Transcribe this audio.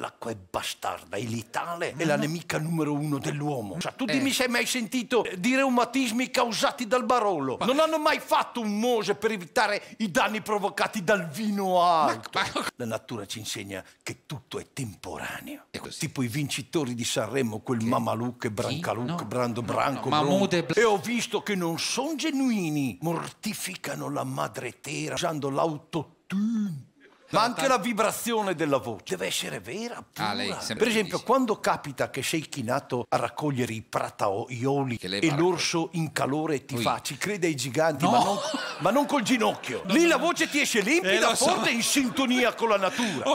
L'acqua è bastarda, è letale, è la nemica numero uno dell'uomo. Cioè, tu dimmi eh. se hai mai sentito eh, di reumatismi causati dal barolo. Ma... Non hanno mai fatto un mose per evitare i danni provocati dal vino alto. Ma... La natura ci insegna che tutto è temporaneo. È tipo i vincitori di Sanremo, quel che... Mamaluc, Brancaluc, no. Brando no, Branco. No, Mamude... E ho visto che non sono genuini. Mortificano la madre terra usando l'autotune ma anche la vibrazione della voce deve essere vera, pura. Ah, lei per esempio, dice. quando capita che sei chinato a raccogliere i prataioli e l'orso in calore ti Ui. fa, ci crede ai giganti, no. ma, non, ma, non, col ginocchio. Lì la voce ti esce limpida, eh, forte, so. in sintonia con la natura.